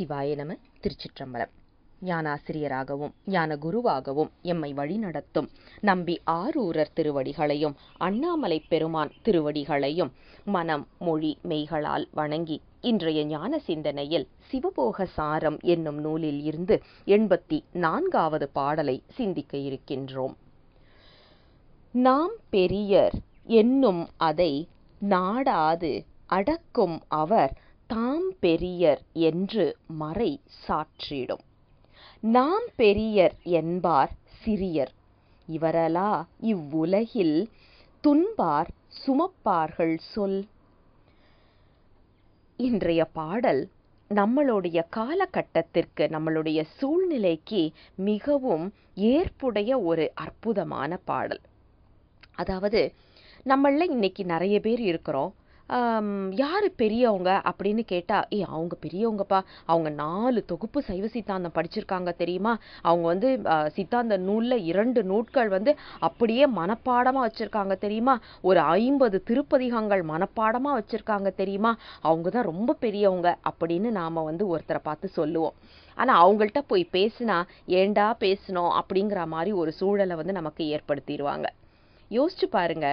சிவாய நம திருச்சிற்றம்பலம் ஞானாசிரியராகவும் ஞான குருவாகவும் எம்மை வழிநடத்தும் நம்பி ஆரூரர் திருவடிகளையும் அண்ணாமலை பெருமான் திருவடிகளையும் மனம் மொழி மெய்களால் வணங்கி இன்றைய ஞான சிந்தனையில் சிவபோக சாரம் என்னும் நூலில் இருந்து எண்பத்தி நான்காவது பாடலை சிந்திக்க இருக்கின்றோம் நாம் பெரியர் என்னும் அதை நாடாது அடக்கும் அவர் தாம் பெரியர் என்று மறை சாற்றிடும் நாம் பெரியர் என்பார் சிறியர் இவரலா இவ்வுலகில் துன்பார் சுமப்பார்கள் சொல் இன்றைய பாடல் நம்மளுடைய காலகட்டத்திற்கு நம்மளுடைய சூழ்நிலைக்கு மிகவும் ஏற்புடைய ஒரு அற்புதமான பாடல் அதாவது நம்மள இன்னைக்கு நிறைய பேர் இருக்கிறோம் யார் பெரியவங்க அப்படின்னு கேட்டால் ஏ அவங்க பெரியவங்கப்பா அவங்க நாலு தொகுப்பு சைவ சித்தாந்தம் படிச்சிருக்காங்க தெரியுமா அவங்க வந்து சித்தாந்த நூலில் இரண்டு நூட்கள் வந்து அப்படியே மனப்பாடமாக வச்சுருக்காங்க தெரியுமா ஒரு ஐம்பது திருப்பதிகங்கள் மனப்பாடமாக வச்சுருக்காங்க தெரியுமா அவங்க தான் ரொம்ப பெரியவங்க அப்படின்னு நாம் வந்து ஒருத்தரை பார்த்து சொல்லுவோம் ஆனால் அவங்கள்ட்ட போய் பேசினா ஏண்டா பேசணும் அப்படிங்கிற மாதிரி ஒரு சூழலை வந்து நமக்கு ஏற்படுத்திடுவாங்க யோசிச்சு பாருங்க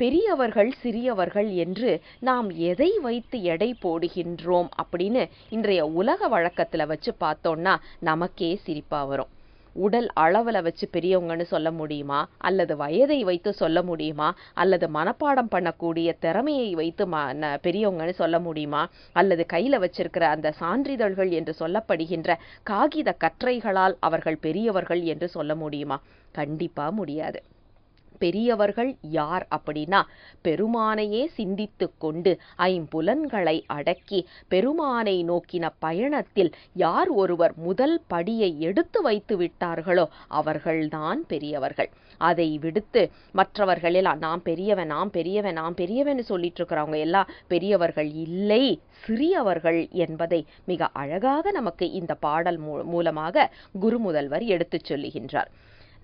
பெரியவர்கள் சிறியவர்கள் என்று நாம் எதை வைத்து எடை போடுகின்றோம் அப்படின்னு இன்றைய உலக வழக்கத்தில் வச்சு பார்த்தோம்னா நமக்கே சிரிப்பாக வரும் உடல் அளவில் வச்சு பெரியவங்கன்னு சொல்ல முடியுமா அல்லது வயதை வைத்து சொல்ல முடியுமா அல்லது மனப்பாடம் பண்ணக்கூடிய திறமையை வைத்து ம பெரியவங்கன்னு சொல்ல முடியுமா அல்லது கையில் வச்சிருக்கிற அந்த சான்றிதழ்கள் என்று சொல்லப்படுகின்ற காகித கற்றைகளால் அவர்கள் பெரியவர்கள் என்று சொல்ல முடியுமா கண்டிப்பாக முடியாது பெரியவர்கள் யார் அப்படின்னா பெருமானையே சிந்தித்து கொண்டு ஐம்புலன்களை அடக்கி பெருமானை நோக்கின பயணத்தில் யார் ஒருவர் முதல் படியை எடுத்து வைத்து விட்டார்களோ அவர்கள்தான் பெரியவர்கள் அதை விடுத்து மற்றவர்கள் எல்லாம் நாம் பெரியவன் நாம் பெரியவன் நாம் பெரியவன் சொல்லிட்டு இருக்கிறவங்க எல்லாம் பெரியவர்கள் இல்லை சிறியவர்கள் என்பதை மிக அழகாக நமக்கு இந்த பாடல் மூலமாக குரு முதல்வர் எடுத்துச் சொல்லுகின்றார்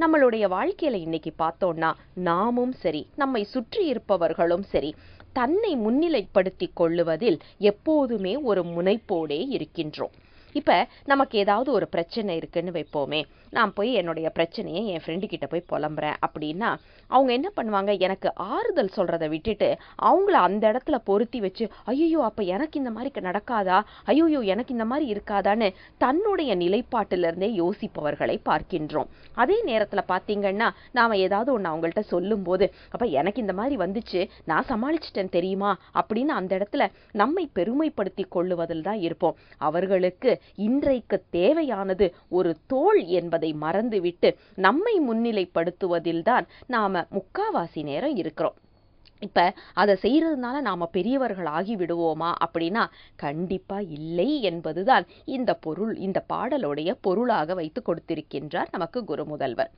நம்மளுடைய வாழ்க்கையில இன்னைக்கு பார்த்தோம்னா நாமும் சரி நம்மை சுற்றி இருப்பவர்களும் சரி தன்னை முன்னிலைப்படுத்தி கொள்ளுவதில் எப்போதுமே ஒரு முனைப்போடே இருக்கின்றோம் இப்ப நமக்கு ஏதாவது ஒரு பிரச்சனை இருக்குன்னு வைப்போமே நான் போய் என்னுடைய பிரச்சனையை என் ஃப்ரெண்டு கிட்ட போய் புலம்புறேன் அப்படின்னா அவங்க என்ன பண்ணுவாங்க எனக்கு ஆறுதல் சொல்கிறத விட்டுட்டு அவங்கள அந்த இடத்துல பொருத்தி வச்சு ஐயோ அப்போ எனக்கு இந்த மாதிரி நடக்காதா ஐயோயோ எனக்கு இந்த மாதிரி இருக்காதான்னு தன்னுடைய நிலைப்பாட்டிலிருந்தே யோசிப்பவர்களை பார்க்கின்றோம் அதே நேரத்தில் பார்த்தீங்கன்னா நாம் ஏதாவது ஒன்று அவங்கள்ட்ட சொல்லும்போது அப்போ எனக்கு இந்த மாதிரி வந்துச்சு நான் சமாளிச்சிட்டேன் தெரியுமா அப்படின்னு அந்த இடத்துல நம்மை பெருமைப்படுத்தி கொள்ளுவதில் தான் இருப்போம் அவர்களுக்கு இன்றைக்கு தேவையானது ஒரு தோல் என்பதை என்பதை மறந்துவிட்டு நம்மை முன்னிலைப்படுத்துவதில்தான் நாம முக்காவாசி நேரம் இருக்கிறோம் இப்ப அதை செய்யறதுனால நாம பெரியவர்கள் ஆகி விடுவோமா அப்படின்னா கண்டிப்பா இல்லை என்பதுதான் இந்த பொருள் இந்த பாடலுடைய பொருளாக வைத்து கொடுத்திருக்கின்றார் நமக்கு குரு முதல்வர்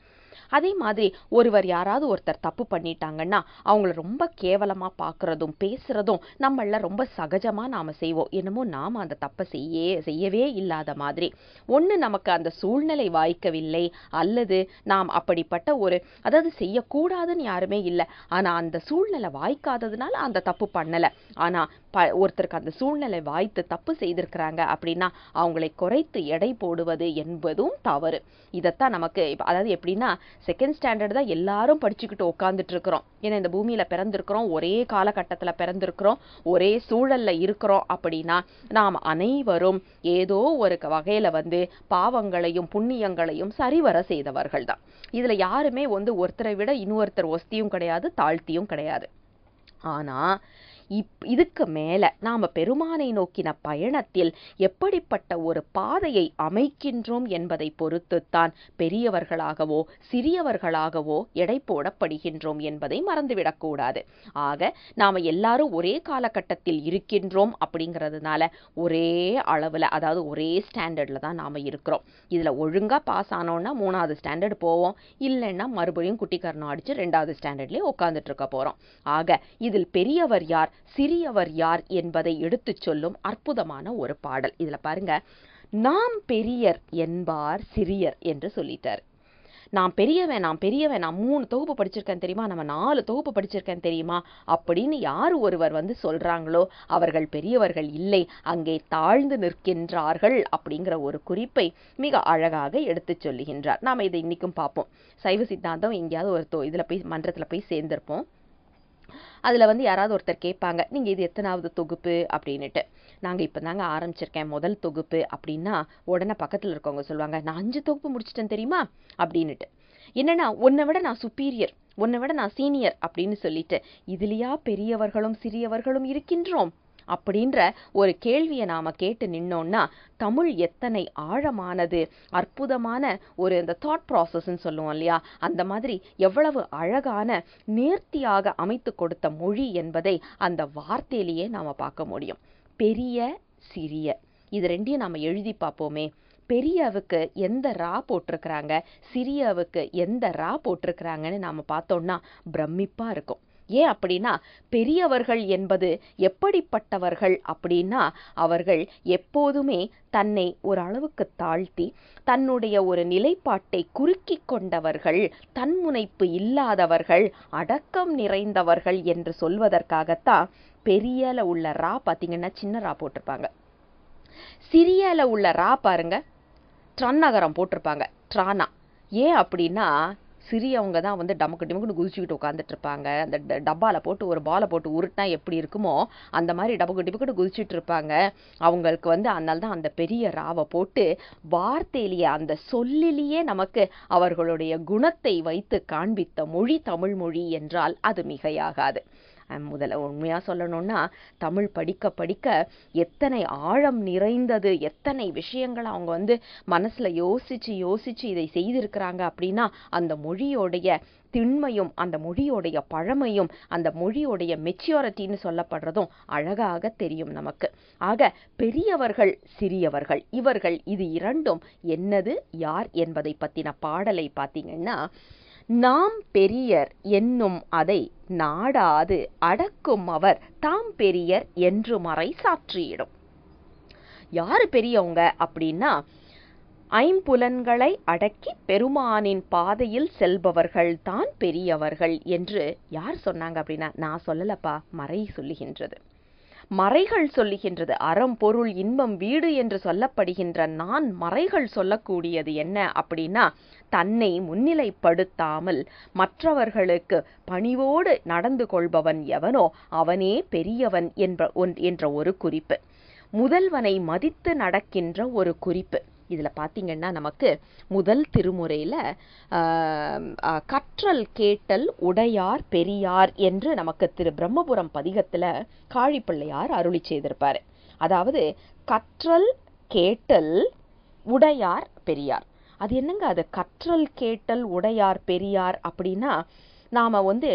அதே மாதிரி ஒருவர் யாராவது ஒருத்தர் தப்பு பண்ணிட்டாங்கன்னா அவங்கள ரொம்ப கேவலமாக பார்க்குறதும் பேசுகிறதும் நம்மள ரொம்ப சகஜமாக நாம் செய்வோம் என்னமோ நாம் அந்த தப்பை செய்யே செய்யவே இல்லாத மாதிரி ஒன்று நமக்கு அந்த சூழ்நிலை வாய்க்கவில்லை அல்லது நாம் அப்படிப்பட்ட ஒரு அதாவது செய்யக்கூடாதுன்னு யாருமே இல்லை ஆனால் அந்த சூழ்நிலை வாய்க்காததுனால அந்த தப்பு பண்ணலை ஆனால் ப ஒருத்தருக்கு அந்த சூழ்நிலை வாய்த்து தப்பு செய்திருக்கிறாங்க அப்படின்னா அவங்களை குறைத்து எடை போடுவது என்பதும் தவறு இதைத்தான் நமக்கு அதாவது எப்படின்னா செகண்ட் ஸ்டாண்டர்ட் தான் எல்லாரும் படிச்சுக்கிட்டு உட்காந்துட்டு இருக்கிறோம் ஏன்னா இந்த பூமியில பிறந்திருக்கிறோம் ஒரே காலகட்டத்தில் பிறந்திருக்கிறோம் ஒரே சூழல்ல இருக்கிறோம் அப்படின்னா நாம் அனைவரும் ஏதோ ஒரு வகையில வந்து பாவங்களையும் புண்ணியங்களையும் சரிவர செய்தவர்கள் தான் இதுல யாருமே வந்து ஒருத்தரை விட இன்னொருத்தர் ஒஸ்தியும் கிடையாது தாழ்த்தியும் கிடையாது ஆனா இப் இதுக்கு மேலே நாம் பெருமானை நோக்கின பயணத்தில் எப்படிப்பட்ட ஒரு பாதையை அமைக்கின்றோம் என்பதை பொறுத்துத்தான் பெரியவர்களாகவோ சிறியவர்களாகவோ எடை போடப்படுகின்றோம் என்பதை மறந்துவிடக்கூடாது ஆக நாம் எல்லாரும் ஒரே காலகட்டத்தில் இருக்கின்றோம் அப்படிங்கிறதுனால ஒரே அளவில் அதாவது ஒரே ஸ்டாண்டர்டில் தான் நாம் இருக்கிறோம் இதில் ஒழுங்காக பாஸ் ஆனோன்னா மூணாவது ஸ்டாண்டர்டு போவோம் இல்லைன்னா மறுபடியும் குட்டி அடித்து ரெண்டாவது ஸ்டாண்டர்ட்லேயே உட்காந்துட்டு இருக்க போகிறோம் ஆக இதில் பெரியவர் யார் சிறியவர் யார் என்பதை எடுத்துச் சொல்லும் அற்புதமான ஒரு பாடல் இதில் பாருங்க நாம் பெரியர் என்பார் சிறியர் என்று சொல்லிட்டார் நான் பெரியவன் நான் பெரியவன் நான் மூணு தொகுப்பு படிச்சிருக்கேன் தெரியுமா நம்ம நாலு தொகுப்பு படிச்சிருக்கேன் தெரியுமா அப்படின்னு யார் ஒருவர் வந்து சொல்றாங்களோ அவர்கள் பெரியவர்கள் இல்லை அங்கே தாழ்ந்து நிற்கின்றார்கள் அப்படிங்கிற ஒரு குறிப்பை மிக அழகாக எடுத்து சொல்லுகின்றார் நாம் இதை இன்னைக்கும் பார்ப்போம் சைவ சித்தாந்தம் எங்கேயாவது ஒரு தோ இதில் போய் மன்றத்தில் போய் சேர்ந்திருப்போம் அதில் வந்து யாராவது ஒருத்தர் கேட்பாங்க நீங்கள் இது எத்தனாவது தொகுப்பு அப்படின்ட்டு நாங்கள் இப்போ தாங்க ஆரம்பிச்சிருக்கேன் முதல் தொகுப்பு அப்படின்னா உடனே பக்கத்தில் இருக்கவங்க சொல்லுவாங்க நான் அஞ்சு தொகுப்பு முடிச்சிட்டேன் தெரியுமா அப்படின்னுட்டு என்னன்னா உன்னை விட நான் சுப்பீரியர் உன்னை விட நான் சீனியர் அப்படின்னு சொல்லிட்டு இதுலையா பெரியவர்களும் சிறியவர்களும் இருக்கின்றோம் அப்படின்ற ஒரு கேள்வியை நாம் கேட்டு நின்னோன்னா தமிழ் எத்தனை ஆழமானது அற்புதமான ஒரு இந்த தாட் ப்ராசஸ்ன்னு சொல்லுவோம் இல்லையா அந்த மாதிரி எவ்வளவு அழகான நேர்த்தியாக அமைத்து கொடுத்த மொழி என்பதை அந்த வார்த்தையிலேயே நாம் பார்க்க முடியும் பெரிய சிறிய இது ரெண்டையும் நாம் எழுதி பார்ப்போமே பெரியவுக்கு எந்த ரா போட்டிருக்கிறாங்க சிறியவுக்கு எந்த ரா போட்டிருக்கிறாங்கன்னு நாம் பார்த்தோம்னா பிரமிப்பாக இருக்கும் ஏன் அப்படின்னா பெரியவர்கள் என்பது எப்படிப்பட்டவர்கள் அப்படின்னா அவர்கள் எப்போதுமே தன்னை ஒரு அளவுக்கு தாழ்த்தி தன்னுடைய ஒரு நிலைப்பாட்டை குறுக்கி கொண்டவர்கள் தன்முனைப்பு இல்லாதவர்கள் அடக்கம் நிறைந்தவர்கள் என்று சொல்வதற்காகத்தான் பெரியல உள்ள ரா பார்த்தீங்கன்னா சின்ன ரா போட்டிருப்பாங்க சிறியல உள்ள ரா பாருங்க ட்ரன்னகரம் போட்டிருப்பாங்க ட்ரானா ஏன் அப்படின்னா சிறியவங்க தான் வந்து டமக்கு டிமக்குன்னு குதிச்சுக்கிட்டு உட்காந்துட்டு இருப்பாங்க அந்த டப்பாவில் போட்டு ஒரு பாலை போட்டு உருட்டினா எப்படி இருக்குமோ அந்த மாதிரி டபக்கு டிமுக்குன்னு குதிச்சுட்டு இருப்பாங்க அவங்களுக்கு வந்து அதனால தான் அந்த பெரிய ராவை போட்டு வார்த்தையிலேயே அந்த சொல்லிலேயே நமக்கு அவர்களுடைய குணத்தை வைத்து காண்பித்த மொழி தமிழ் மொழி என்றால் அது மிகையாகாது முதல்ல உண்மையாக சொல்லணும்னா தமிழ் படிக்க படிக்க எத்தனை ஆழம் நிறைந்தது எத்தனை விஷயங்களை அவங்க வந்து மனசில் யோசித்து யோசித்து இதை செய்திருக்கிறாங்க அப்படின்னா அந்த மொழியோடைய திண்மையும் அந்த மொழியோடைய பழமையும் அந்த மொழியோடைய மெச்சியூரிட்டின்னு சொல்லப்படுறதும் அழகாக தெரியும் நமக்கு ஆக பெரியவர்கள் சிறியவர்கள் இவர்கள் இது இரண்டும் என்னது யார் என்பதை பற்றின பாடலை பார்த்தீங்கன்னா நாம் பெரியர் என்னும் அதை நாடாது அடக்கும் அவர் தாம் பெரியர் என்று மறை சாற்றியிடும் யாரு பெரியவங்க அப்படின்னா ஐம்புலன்களை அடக்கி பெருமானின் பாதையில் செல்பவர்கள் தான் பெரியவர்கள் என்று யார் சொன்னாங்க அப்படின்னா நான் சொல்லலப்பா மறை சொல்லுகின்றது மறைகள் சொல்லுகின்றது அறம் பொருள் இன்பம் வீடு என்று சொல்லப்படுகின்ற நான் மறைகள் சொல்லக்கூடியது என்ன அப்படின்னா தன்னை முன்னிலைப்படுத்தாமல் மற்றவர்களுக்கு பணிவோடு நடந்து கொள்பவன் எவனோ அவனே பெரியவன் என்ற ஒன் என்ற ஒரு குறிப்பு முதல்வனை மதித்து நடக்கின்ற ஒரு குறிப்பு இதில் பார்த்திங்கன்னா நமக்கு முதல் திருமுறையில் கற்றல் கேட்டல் உடையார் பெரியார் என்று நமக்கு திரு பிரம்மபுரம் பதிகத்தில் காழிப்பிள்ளையார் அருளி செய்திருப்பார் அதாவது கற்றல் கேட்டல் உடையார் பெரியார் அது என்னங்க அது கற்றல் கேட்டல் உடையார் பெரியார் அப்படின்னா நாம் வந்து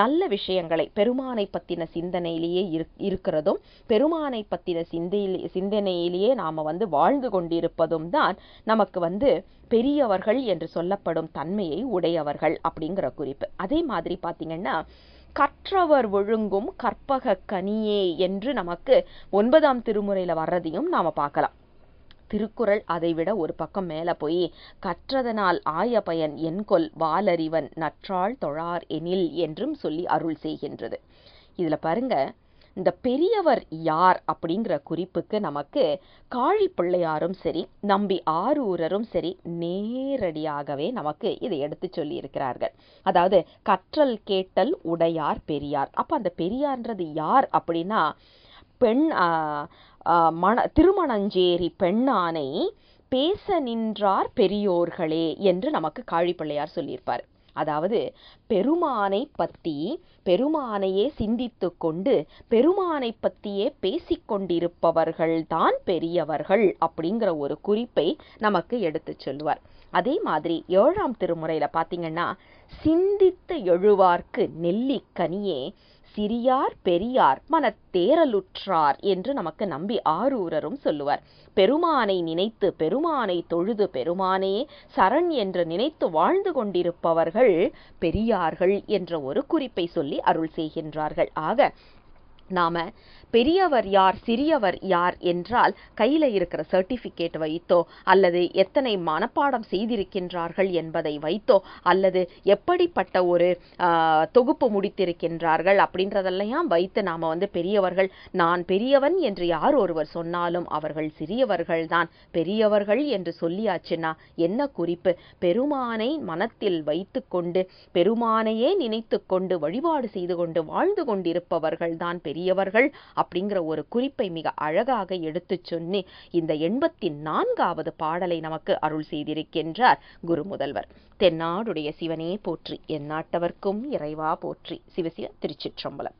நல்ல விஷயங்களை பெருமானை பற்றின சிந்தனையிலேயே இருக்கிறதும் பெருமானை பற்றின சிந்தையிலே சிந்தனையிலேயே நாம் வந்து வாழ்ந்து கொண்டிருப்பதும் தான் நமக்கு வந்து பெரியவர்கள் என்று சொல்லப்படும் தன்மையை உடையவர்கள் அப்படிங்கிற குறிப்பு அதே மாதிரி பார்த்திங்கன்னா கற்றவர் ஒழுங்கும் கற்பக கனியே என்று நமக்கு ஒன்பதாம் திருமுறையில் வர்றதையும் நாம் பார்க்கலாம் திருக்குறள் அதைவிட ஒரு பக்கம் மேலே போய் கற்றதனால் ஆய பயன் என்கொல் வாலறிவன் நற்றாள் தொழார் எனில் என்றும் சொல்லி அருள் செய்கின்றது இதில் பாருங்க இந்த பெரியவர் யார் அப்படிங்கிற குறிப்புக்கு நமக்கு காழி பிள்ளையாரும் சரி நம்பி ஆரூரரும் சரி நேரடியாகவே நமக்கு இதை எடுத்து சொல்லியிருக்கிறார்கள் அதாவது கற்றல் கேட்டல் உடையார் பெரியார் அப்போ அந்த பெரியார்ன்றது யார் அப்படின்னா பெண் மண திருமணஞ்சேரி பெண்ணானை பேச நின்றார் பெரியோர்களே என்று நமக்கு காழிப்பிள்ளையார் சொல்லியிருப்பார் அதாவது பெருமானை பற்றி பெருமானையே சிந்தித்து கொண்டு பெருமானை பற்றியே பேசிக்கொண்டிருப்பவர்கள் தான் பெரியவர்கள் அப்படிங்கிற ஒரு குறிப்பை நமக்கு எடுத்து சொல்லுவார் அதே மாதிரி ஏழாம் திருமுறையில் பார்த்தீங்கன்னா சிந்தித்து எழுவார்க்கு நெல்லிக்கனியே சிறியார் பெரியார் மனத்தேரலுற்றார் என்று நமக்கு நம்பி ஆரூரரும் சொல்லுவார் பெருமானை நினைத்து பெருமானை தொழுது பெருமானே சரண் என்று நினைத்து வாழ்ந்து கொண்டிருப்பவர்கள் பெரியார்கள் என்ற ஒரு குறிப்பை சொல்லி அருள் செய்கின்றார்கள் ஆக நாம பெரியவர் யார் சிறியவர் யார் என்றால் கையில் இருக்கிற சர்டிஃபிகேட் வைத்தோ அல்லது எத்தனை மனப்பாடம் செய்திருக்கின்றார்கள் என்பதை வைத்தோ அல்லது எப்படிப்பட்ட ஒரு தொகுப்பு முடித்திருக்கின்றார்கள் அப்படின்றதெல்லாம் வைத்து நாம் வந்து பெரியவர்கள் நான் பெரியவன் என்று யார் ஒருவர் சொன்னாலும் அவர்கள் சிறியவர்கள் தான் பெரியவர்கள் என்று சொல்லியாச்சுன்னா என்ன குறிப்பு பெருமானை மனத்தில் வைத்து கொண்டு பெருமானையே நினைத்து கொண்டு வழிபாடு செய்து கொண்டு வாழ்ந்து கொண்டிருப்பவர்கள் தான் பெரியவர்கள் அப்படிங்கிற ஒரு குறிப்பை மிக அழகாக எடுத்து சொன்னி இந்த எண்பத்தி நான்காவது பாடலை நமக்கு அருள் செய்திருக்கின்றார் குரு முதல்வர் தென்னாடுடைய சிவனே போற்றி என் நாட்டவர்க்கும் இறைவா போற்றி சிவசிவ திருச்சிற்றம்பலம்